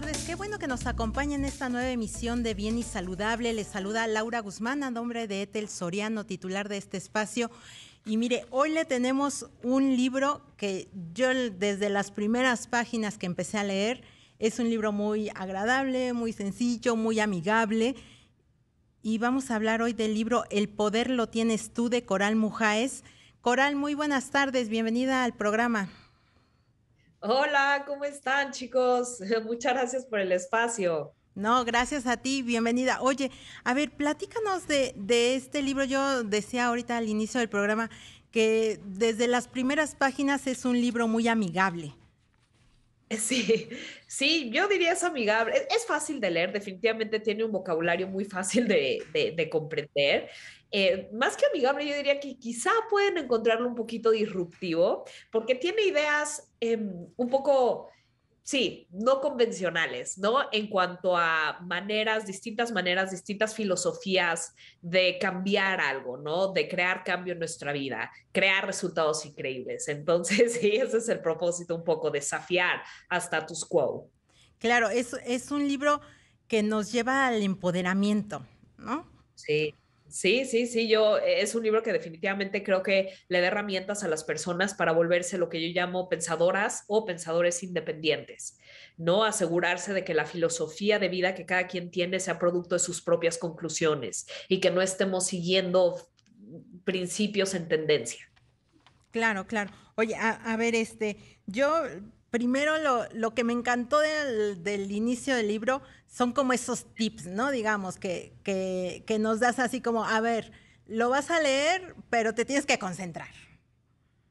tardes. Qué bueno que nos acompañen en esta nueva emisión de Bien y Saludable. Les saluda Laura Guzmán, a nombre de Etel Soriano, titular de este espacio. Y mire, hoy le tenemos un libro que yo desde las primeras páginas que empecé a leer, es un libro muy agradable, muy sencillo, muy amigable. Y vamos a hablar hoy del libro El poder lo tienes tú de Coral Mujáez. Coral, muy buenas tardes, bienvenida al programa. Hola, ¿cómo están chicos? Muchas gracias por el espacio. No, gracias a ti, bienvenida. Oye, a ver, platícanos de, este libro. Yo decía ahorita al inicio del programa que desde las primeras páginas es un libro muy amigable. Sí, sí, yo diría es amigable, es, fácil de leer, definitivamente tiene un vocabulario muy fácil de, de, comprender. Eh, más que amigable, yo diría que quizá pueden encontrarlo un poquito disruptivo, porque tiene ideas em, un poco sí, no convencionales, ¿no? En cuanto a maneras, distintas maneras, distintas filosofías de cambiar algo, ¿no? De crear cambio en nuestra vida, crear resultados increíbles. Entonces, sí, ese es el propósito un poco, desafiar a status quo. Claro, es, es un libro que nos lleva al empoderamiento, ¿no? Sí. Sí, sí, sí, yo eh, es un libro que definitivamente creo que le da herramientas a las personas para volverse lo que yo llamo pensadoras o pensadores independientes, ¿no? Asegurarse de que la filosofía de vida que cada quien tiene sea producto de sus propias conclusiones y que no estemos siguiendo principios en tendencia. Claro, claro. Oye, a, ver, este, yo primero lo, que me encantó del, del, inicio del libro son como esos tips, ¿no? Digamos, que, que, que, nos das así como, a ver, lo vas a leer, pero te tienes que concentrar.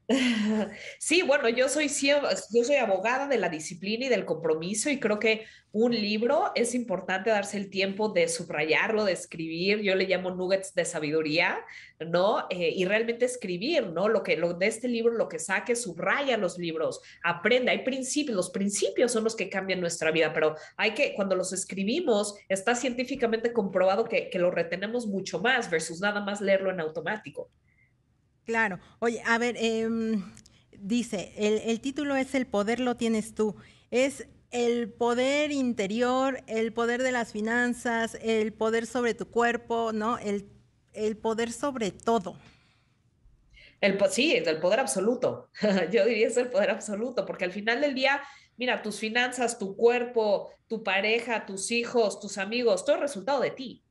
Sí, bueno, yo soy, yo soy abogada de la disciplina y del compromiso y creo que un libro es importante darse el tiempo de subrayarlo, de escribir, yo le llamo nuggets de sabiduría, ¿no? Eh, y realmente escribir, ¿no? Lo que de este libro, lo que saque, subraya los libros, aprende, hay principios, los principios son los que cambian nuestra vida, pero hay que, cuando los escribimos, está científicamente comprobado que lo retenemos mucho más versus nada más leerlo en automático. Claro. Oye, a ver, em, dice, el, título es El poder lo tienes tú. Es el poder interior, el poder de las finanzas, el poder sobre tu cuerpo, ¿no? El, el poder sobre todo. El, sí, el poder absoluto. Yo diría es el poder absoluto, porque al final del día, mira, tus finanzas, tu cuerpo, tu pareja, tus hijos, tus amigos, todo es resultado de ti.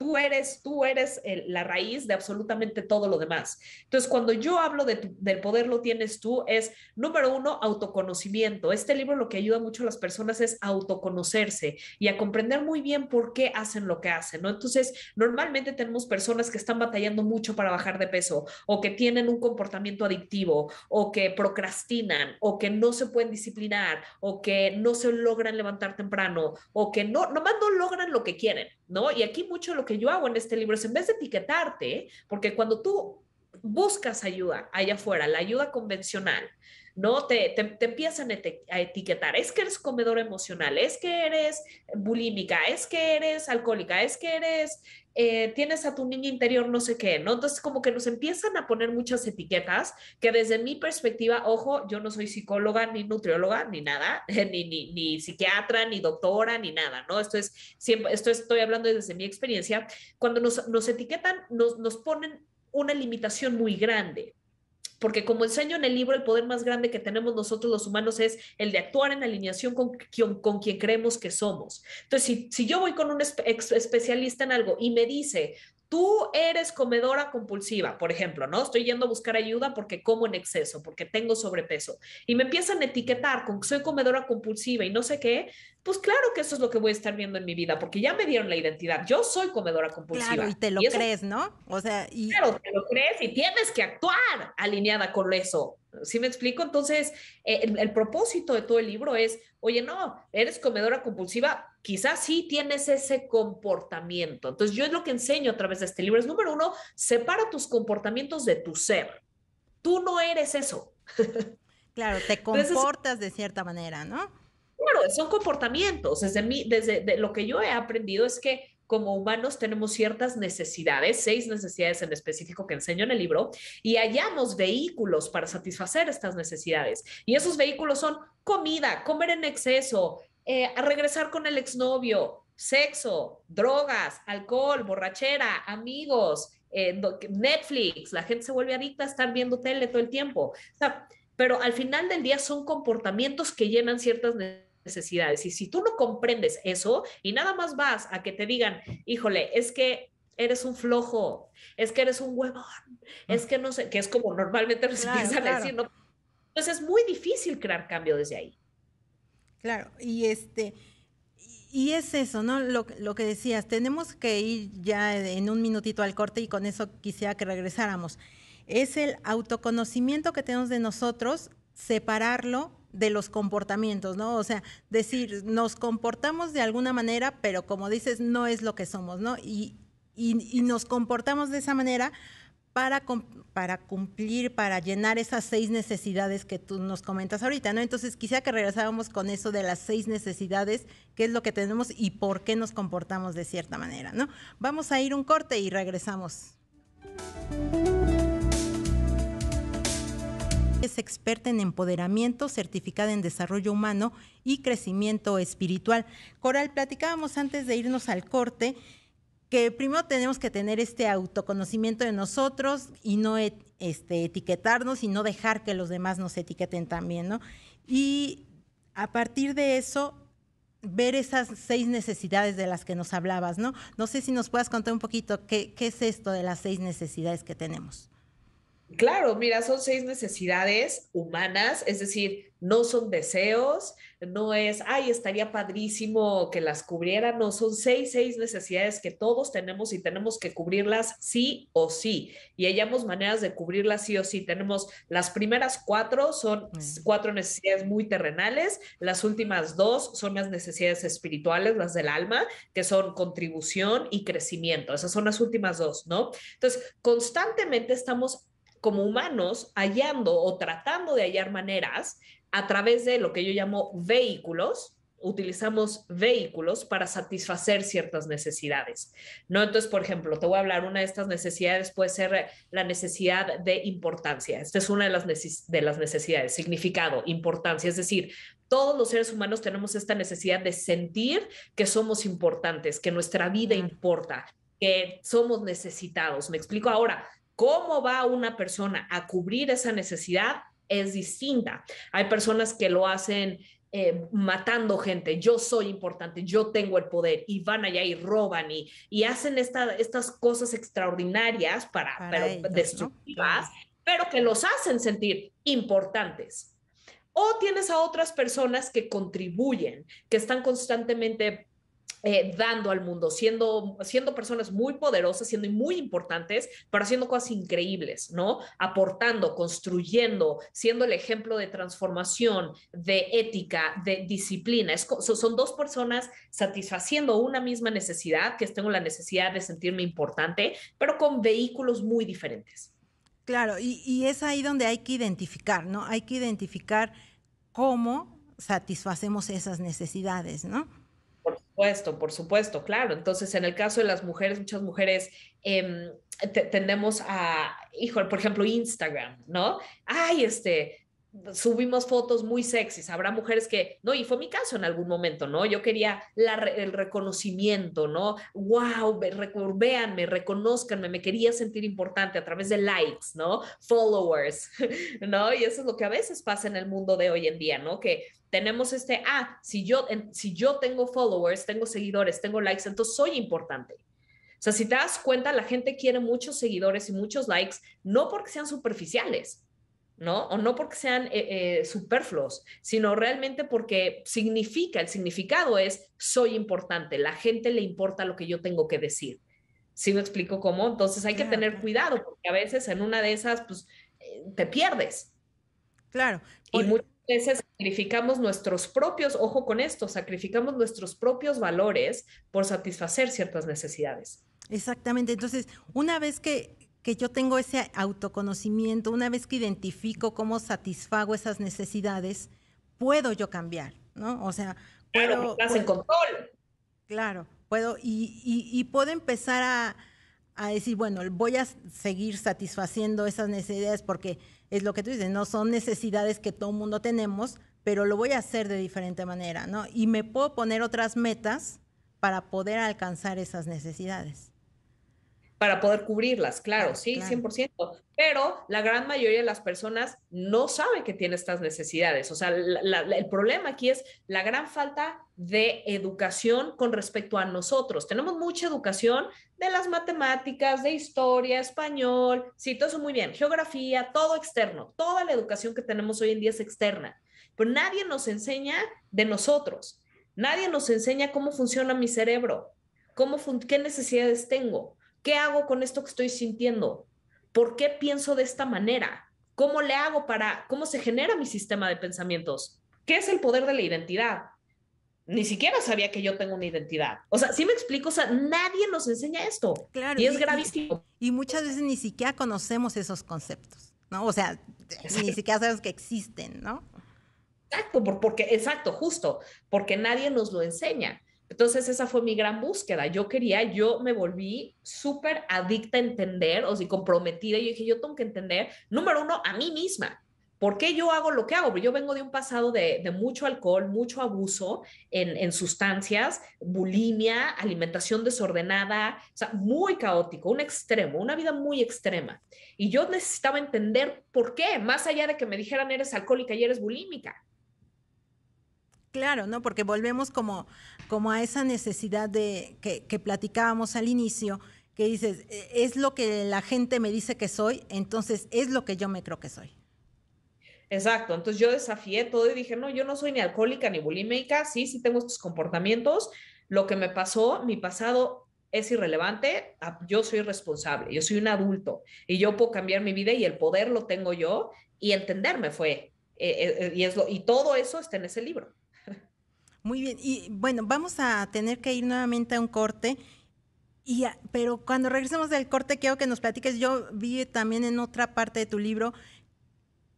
Tú eres, tú eres la raíz de absolutamente todo lo demás. Entonces, cuando yo hablo de del poder lo tienes tú, es número uno, autoconocimiento. Este libro lo que ayuda mucho a las personas es autoconocerse y a comprender muy bien por qué hacen lo que hacen, ¿no? Entonces, normalmente tenemos personas que están batallando mucho para bajar de peso o que tienen un comportamiento adictivo o que procrastinan o que no se pueden disciplinar o que no se logran levantar temprano o que no, nomás no logran lo que quieren, ¿no? Y aquí mucho lo que yo hago en este libro es en vez de etiquetarte, porque cuando tú buscas ayuda allá afuera, la ayuda convencional, ¿no? Te, empiezan a etiquetar, es que eres comedor emocional, es que eres bulímica, es que eres alcohólica, es que eres, eh, tienes a tu niño interior no sé qué, ¿no? Entonces como que nos empiezan a poner muchas etiquetas que desde mi perspectiva, ojo, yo no soy psicóloga ni nutrióloga ni nada, ni, psiquiatra, ni doctora, ni nada, ¿no? Esto es, siempre, esto estoy hablando desde mi experiencia. Cuando nos, etiquetan, nos, nos ponen una limitación muy grande, porque como enseño en el libro, el poder más grande que tenemos nosotros los humanos es el de actuar en alineación con quien, con quien creemos que somos. Entonces, si, yo voy con un especialista en algo y me dice, tú eres comedora compulsiva, por ejemplo, ¿no? Estoy yendo a buscar ayuda porque como en exceso, porque tengo sobrepeso y me empiezan a etiquetar con que soy comedora compulsiva y no sé qué, pues claro que eso es lo que voy a estar viendo en mi vida, porque ya me dieron la identidad. Yo soy comedora compulsiva. Claro, y te lo crees, ¿no? O sea, y... Claro, te lo crees y tienes que actuar alineada con eso. ¿Sí me explico? Entonces, el propósito de todo el libro es, oye, no, eres comedora compulsiva, quizás sí tienes ese comportamiento. Entonces, yo es lo que enseño a través de este libro. Es número uno, separa tus comportamientos de tu ser. Tú no eres eso. Claro, te comportas de cierta manera, ¿no? Claro, son comportamientos. Desde, mí, desde lo que yo he aprendido es que como humanos tenemos ciertas necesidades, seis necesidades en específico que enseño en el libro, y hallamos vehículos para satisfacer estas necesidades. Y esos vehículos son comida, comer en exceso, eh, a regresar con el exnovio, sexo, drogas, alcohol, borrachera, amigos, eh, Netflix, la gente se vuelve adicta a estar viendo tele todo el tiempo. pero al final del día son comportamientos que llenan ciertas necesidades. Y si tú no comprendes eso y nada más vas a que te digan, híjole, es que eres un flojo, es que eres un huevón, mm. es que no sé, que es como normalmente claro, a decir, Entonces es muy difícil crear cambio desde ahí. Claro, y este y es eso, ¿no? Lo, lo, que decías, tenemos que ir ya en un minutito al corte y con eso quisiera que regresáramos. Es el autoconocimiento que tenemos de nosotros, separarlo de los comportamientos, ¿no? O sea, decir, nos comportamos de alguna manera, pero como dices, no es lo que somos, ¿no? Y, y nos comportamos de esa manera para, cumplir, para llenar esas seis necesidades que tú nos comentas ahorita, ¿no? Entonces quisiera que regresáramos con eso de las seis necesidades, qué es lo que tenemos y por qué nos comportamos de cierta manera, ¿no? Vamos a ir un corte y regresamos. Es experta en empoderamiento, certificada en desarrollo humano y crecimiento espiritual. Coral, platicábamos antes de irnos al corte que primero tenemos que tener este autoconocimiento de nosotros y no este, etiquetarnos y no dejar que los demás nos etiqueten también, Y a partir de eso, ver esas seis necesidades de las que nos hablabas, ¿no? sé si nos puedas contar un poquito qué, qué es esto de las seis necesidades que tenemos. Claro, mira, son seis necesidades humanas, es decir, no son deseos, no es, ay, estaría padrísimo que las cubriera, no, son seis, seis necesidades que todos tenemos y tenemos que cubrirlas sí o sí. Y hallamos maneras de cubrirlas sí o sí. Tenemos las primeras cuatro, son cuatro necesidades muy terrenales, las últimas dos son las necesidades espirituales, las del alma, que son contribución y crecimiento. Esas son las últimas dos, ¿no? Entonces, constantemente estamos como humanos hallando o tratando de hallar maneras a través de lo que yo llamo vehículos, utilizamos vehículos para satisfacer ciertas necesidades. ¿no? Entonces, por ejemplo, te voy a hablar, una de estas necesidades puede ser la necesidad de importancia. Esta es una de las, de las necesidades, significado, importancia. Es decir, todos los seres humanos tenemos esta necesidad de sentir que somos importantes, que nuestra vida importa, que somos necesitados. Me explico ahora, cómo va una persona a cubrir esa necesidad es distinta. Hay personas que lo hacen eh, matando gente, yo soy importante, yo tengo el poder y van allá y roban y, hacen estas cosas extraordinarias para, destruirlas, pero, pero que los hacen sentir importantes. O tienes a otras personas que contribuyen, que están constantemente eh, dando al mundo, siendo, siendo personas muy poderosas, siendo muy importantes, pero haciendo cosas increíbles, ¿no? Aportando, construyendo, siendo el ejemplo de transformación, de ética, de disciplina. son dos personas satisfaciendo una misma necesidad, que es tengo la necesidad de sentirme importante, pero con vehículos muy diferentes. Claro, y, y es ahí donde hay que identificar, ¿no? Hay que identificar cómo satisfacemos esas necesidades, ¿no? Por supuesto, por supuesto, claro. Entonces, en el caso de las mujeres, muchas mujeres em, tendemos a, híjole, por ejemplo, Instagram, ¿no? Ay, este, subimos fotos muy sexys. Habrá mujeres que, no, y fue mi caso en algún momento, ¿no? Yo quería el reconocimiento, ¿no? Wow, veanme, reconozcanme, me quería sentir importante a través de likes, ¿no? Followers, ¿no? Y eso es lo que a veces pasa en el mundo de hoy en día, ¿no? Que tenemos este, ah, si yo, si yo tengo followers, tengo seguidores, tengo likes, entonces soy importante. O sea, si te das cuenta, la gente quiere muchos seguidores y muchos likes, no porque sean superficiales, ¿no? O no porque sean eh, eh, superfluos, sino realmente porque significa, el significado es soy importante, la gente le importa lo que yo tengo que decir. ¿Si me explico cómo? Entonces hay que tener cuidado porque a veces en una de esas, pues, eh, te pierdes. Claro. Y muchas veces sacrificamos nuestros propios, ojo con esto, sacrificamos nuestros propios valores por satisfacer ciertas necesidades. Exactamente. Entonces, una vez que que yo tengo ese autoconocimiento, una vez que identifico cómo satisfago esas necesidades, puedo yo cambiar, ¿no? O sea, claro, puedo, estás en control. Claro, puedo y, puedo empezar a, a, decir, bueno, voy a seguir satisfaciendo esas necesidades porque es lo que tú dices, no son necesidades que todo mundo tenemos, pero lo voy a hacer de diferente manera, ¿no? Y me puedo poner otras metas para poder alcanzar esas necesidades para poder cubrirlas, claro, sí, 100%, pero la gran mayoría de las personas no sabe que tiene estas necesidades. O sea, el problema aquí es la gran falta de educación con respecto a nosotros. Tenemos mucha educación de las matemáticas, de historia, español, sí, todo eso muy bien, geografía, todo externo, toda la educación que tenemos hoy en día es externa, pero nadie nos enseña de nosotros, nadie nos enseña cómo funciona mi cerebro, cómo qué necesidades tengo. ¿Qué hago con esto que estoy sintiendo? ¿Por qué pienso de esta manera? ¿Cómo le hago para, cómo se genera mi sistema de pensamientos? ¿Qué es el poder de la identidad? Ni siquiera sabía que yo tengo una identidad. O sea, sí me explico, o sea, nadie nos enseña esto. Claro. Y es gravísimo. Y, muchas veces ni siquiera conocemos esos conceptos, ¿no? O sea, ni siquiera sabemos que existen, ¿no? Exacto, porque, exacto, justo, porque nadie nos lo enseña. Entonces esa fue mi gran búsqueda. Yo quería, yo me volví súper adicta a entender, o si comprometida, yo dije, yo tengo que entender, número uno, a mí misma. ¿Por qué yo hago lo que hago? Porque yo vengo de un pasado de, mucho alcohol, mucho abuso en, en, sustancias, bulimia, alimentación desordenada, o sea, muy caótico, un extremo, una vida muy extrema. Y yo necesitaba entender por qué, más allá de que me dijeran eres alcohólica y eres bulímica. Claro, ¿no? Porque volvemos como, como a esa necesidad de que, platicábamos al inicio, que dices, e-, es lo que la gente me dice que soy, entonces es lo que yo me creo que soy. Exacto, entonces yo desafié todo y dije, no, yo no soy ni alcohólica ni bulímica, sí, sí tengo estos comportamientos, lo que me pasó, mi pasado es irrelevante, ah, yo soy responsable, yo soy un adulto y yo puedo cambiar mi vida y el poder lo tengo yo y entenderme fue, eh, eh, y, es lo, y todo eso está en ese libro. Muy bien, y bueno, vamos a tener que ir nuevamente a un corte. Y pero cuando regresemos del corte, quiero que nos platiques. Yo vi también en otra parte de tu libro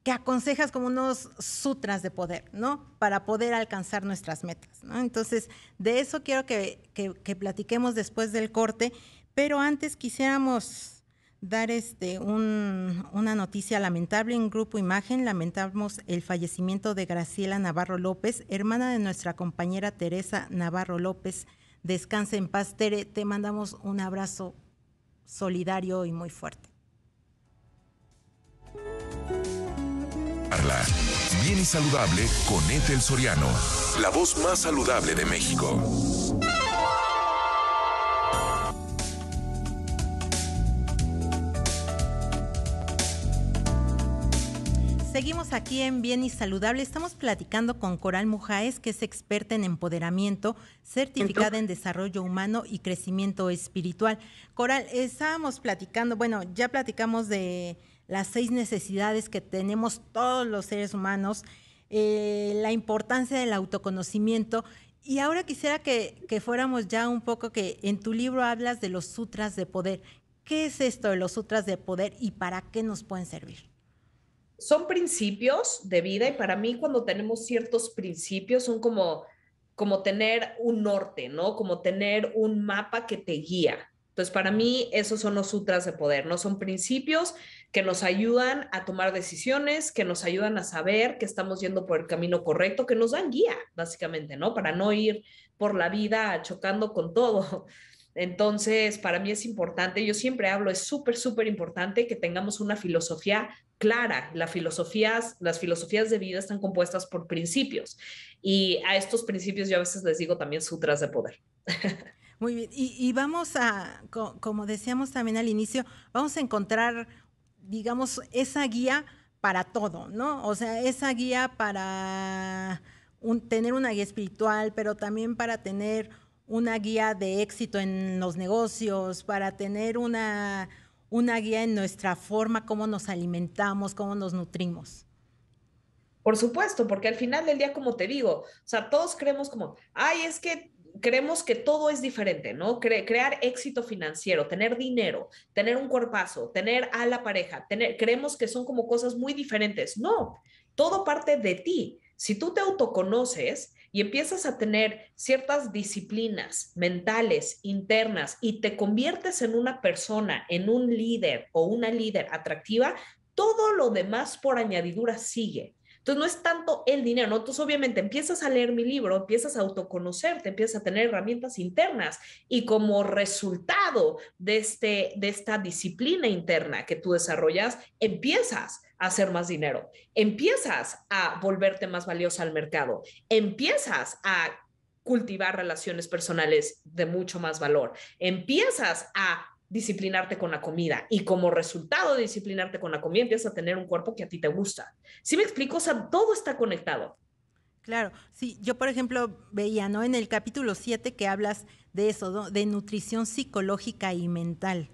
que aconsejas como unos sutras de poder, ¿no? Para poder alcanzar nuestras metas, ¿no? Entonces, de eso quiero que, que platiquemos después del corte, pero antes quisiéramos dar este, una noticia lamentable. En Grupo Imagen lamentamos el fallecimiento de Graciela Navarro López, hermana de nuestra compañera Teresa Navarro López. Descanse en paz, Tere. Te mandamos un abrazo solidario y muy fuerte. Bien y saludable con Ethel Soriano, la voz más saludable de México. Seguimos aquí en Bien y Saludable. Estamos platicando con Coral Mujáez, que es experta en empoderamiento, certificada en desarrollo humano y crecimiento espiritual. Coral, estábamos platicando, bueno, ya platicamos de las seis necesidades que tenemos todos los seres humanos, eh, la importancia del autoconocimiento. Y ahora quisiera que, que fuéramos ya un poco que en tu libro hablas de los sutras de poder. ¿Qué es esto de los sutras de poder y para qué nos pueden servir? son principios de vida y para mí cuando tenemos ciertos principios son como, como tener un norte, ¿no? Como tener un mapa que te guía. Entonces, para mí, esos son los sutras de poder, ¿no? Son principios que nos ayudan a tomar decisiones, que nos ayudan a saber que estamos yendo por el camino correcto, que nos dan guía, básicamente, ¿no? Para no ir por la vida chocando con todo. Entonces, para mí es importante, yo siempre hablo, es súper, súper importante que tengamos una filosofía clara. Las filosofías, las filosofías de vida están compuestas por principios y a estos principios yo a veces les digo también sutras de poder. Muy bien, y, vamos a, como decíamos también al inicio, vamos a encontrar, digamos, esa guía para todo, ¿no? O sea, esa guía para tener una guía espiritual, pero también para tener una guía de éxito en los negocios, para tener una, una guía en nuestra forma, cómo nos alimentamos, cómo nos nutrimos. Por supuesto, porque al final del día, como te digo, o sea, todos creemos como, ay, es que creemos que todo es diferente, ¿no? crear éxito financiero, tener dinero, tener un cuerpazo, tener a la pareja, tener, creemos que son como cosas muy diferentes. No, todo parte de ti. Si tú te autoconoces, y empiezas a tener ciertas disciplinas mentales, internas, y te conviertes en una persona, en un líder o una líder atractiva, todo lo demás por añadidura sigue. Entonces no es tanto el dinero, ¿no? Entonces obviamente empiezas a leer mi libro, empiezas a autoconocerte, empiezas a tener herramientas internas y como resultado de, este, de esta disciplina interna que tú desarrollas, empiezas hacer más dinero, empiezas a volverte más valiosa al mercado, empiezas a cultivar relaciones personales de mucho más valor, empiezas a disciplinarte con la comida y como resultado de disciplinarte con la comida empiezas a tener un cuerpo que a ti te gusta. ¿Sí me explico? O sea, todo está conectado. Claro, sí, yo por ejemplo veía, ¿no? En el capítulo 7 que hablas de eso, de nutrición psicológica y mental.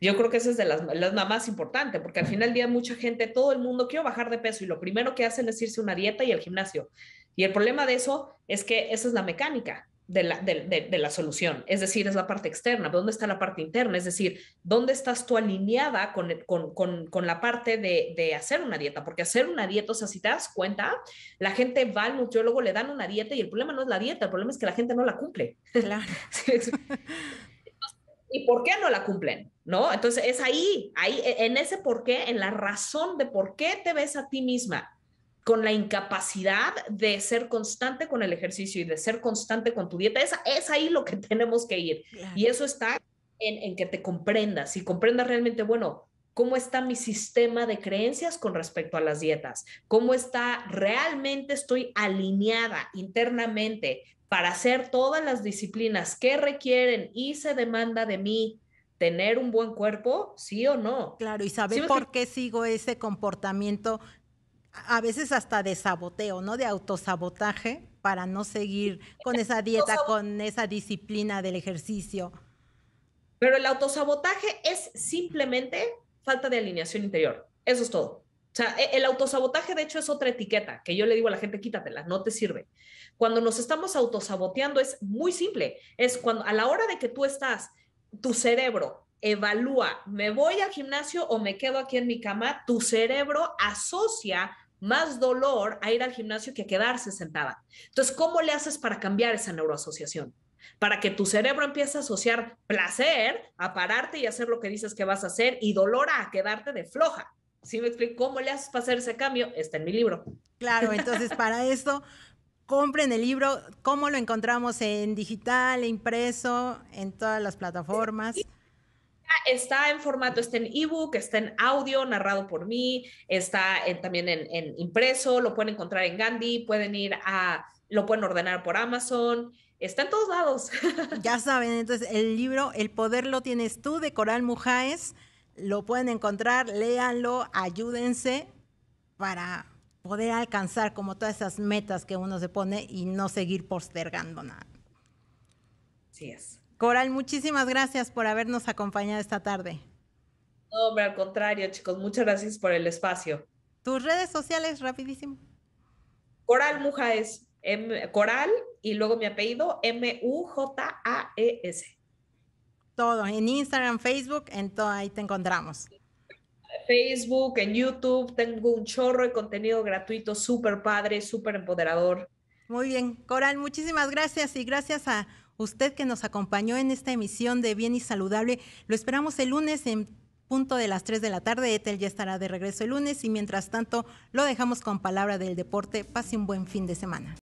Yo creo que esa es de las, más importante, porque al final del día mucha gente, todo el mundo, quiere bajar de peso y lo primero que hacen es irse a una dieta y al gimnasio. Y el problema de eso es que esa es la mecánica de la, la solución, es decir, es la parte externa, ¿dónde está la parte interna? Es decir, ¿dónde estás tú alineada con, con, con, con la parte de, hacer una dieta? Porque hacer una dieta, o sea, si te das cuenta, la gente va al nutriólogo, le dan una dieta y el problema no es la dieta, el problema es que la gente no la cumple. Claro. ¿Y por qué no la cumplen? ¿No? Entonces es ahí, ahí, e, en ese por qué, en la razón de por qué te ves a ti misma con la incapacidad de ser constante con el ejercicio y de ser constante con tu dieta. Es, es ahí lo que tenemos que ir. Y eso está en que te comprendas y comprendas realmente, bueno, cómo está mi sistema de creencias con respecto a las dietas, cómo está realmente estoy alineada internamente para hacer todas las disciplinas que requieren y se demanda de mí tener un buen cuerpo, sí o no. Claro, y saber por qué sigo ese comportamiento a veces hasta de saboteo, ¿no? De autosabotaje para no seguir con esa dieta, con esa disciplina del ejercicio. Pero el autosabotaje es simplemente falta de alineación interior. Eso es todo. O sea, e, el autosabotaje, de hecho, es otra etiqueta que yo le digo a la gente, quítatela, no te sirve. Cuando nos estamos autosaboteando es muy simple. Es cuando a la hora de que tú estás, tu cerebro evalúa, ¿me voy al gimnasio o me quedo aquí en mi cama? Tu cerebro asocia más dolor a ir al gimnasio que a quedarse sentada. Entonces, ¿cómo le haces para cambiar esa neuroasociación? para que tu cerebro empiece a asociar placer a pararte y hacer lo que dices que vas a hacer y dolor a quedarte de floja. Si me explico cómo le haces para hacer ese cambio? Está en mi libro. Claro, entonces para esto compren el libro, cómo lo encontramos en digital, impreso, en todas las plataformas. Está en formato, está en ebook, está en audio, narrado por mí, está también en, en, impreso, lo pueden encontrar en Gandhi, pueden ir a, lo pueden ordenar por Amazon, está en todos lados. ya saben, entonces el libro El Poder lo tienes tú de Coral Mujáez, lo pueden encontrar, léanlo, ayúdense para poder alcanzar como todas esas metas que uno se pone y no seguir postergando nada. Sí es. Coral, muchísimas gracias por habernos acompañado esta tarde. No, hombre, al contrario, chicos, muchas gracias por el espacio. Tus redes sociales, rapidísimo. Coral Mujáez, Coral y luego mi apellido, M-U-J-A-E-S. Todo, en Instagram, Facebook, en todo, ahí te encontramos. Facebook, en YouTube, tengo un chorro de contenido gratuito, súper padre, súper empoderador. Muy bien, Coral, muchísimas gracias y gracias a usted que nos acompañó en esta emisión de Bien y Saludable. Lo esperamos el lunes en punto de las 3 de la tarde. Ethel ya estará de regreso el lunes y mientras tanto lo dejamos con palabra del deporte. Pase un buen fin de semana.